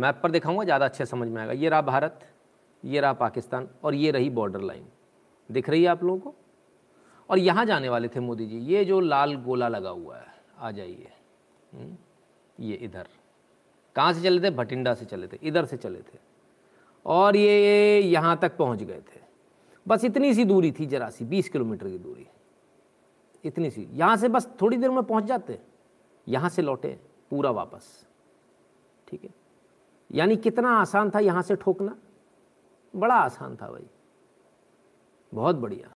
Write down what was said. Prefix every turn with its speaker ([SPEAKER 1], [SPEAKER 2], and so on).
[SPEAKER 1] map पर दिखाऊंगा ज़्यादा अच्छे समझ में आएगा ये रहा भारत ये रहा पाकिस्तान और ये रही बॉर्डर लाइन दिख रही है आप लोगों को और यहाँ जाने वाले थे मोदी जी ये जो लाल गोला लगा हुआ है आ जाइए हम्म, ये इधर कहाँ से चले थे भटिंडा से चले थे इधर से चले थे और ये यहाँ तक पहुँच गए थे बस इतनी सी दूरी थी जरा सी बीस किलोमीटर की दूरी इतनी सी यहाँ से बस थोड़ी देर में पहुँच जाते यहाँ से लौटे पूरा वापस ठीक है यानी कितना आसान था यहाँ से ठोकना बड़ा आसान था भाई
[SPEAKER 2] बहुत बढ़िया